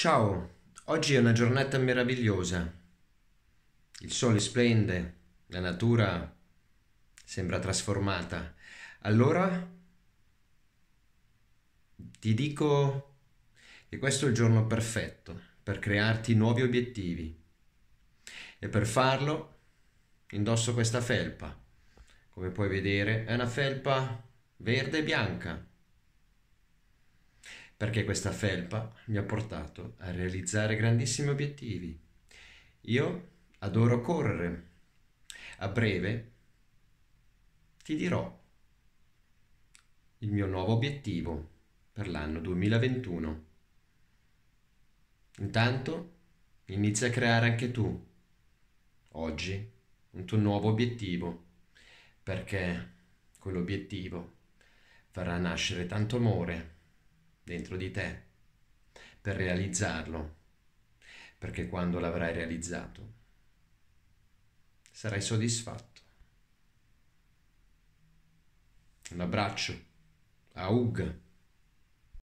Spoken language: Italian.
Ciao, oggi è una giornata meravigliosa. Il sole splende, la natura sembra trasformata. Allora ti dico che questo è il giorno perfetto per crearti nuovi obiettivi. E per farlo indosso questa felpa. Come puoi vedere è una felpa verde e bianca perché questa felpa mi ha portato a realizzare grandissimi obiettivi. Io adoro correre. A breve ti dirò il mio nuovo obiettivo per l'anno 2021. Intanto inizia a creare anche tu, oggi, un tuo nuovo obiettivo, perché quell'obiettivo farà nascere tanto amore dentro di te per realizzarlo, perché quando l'avrai realizzato sarai soddisfatto. Un abbraccio a Ug.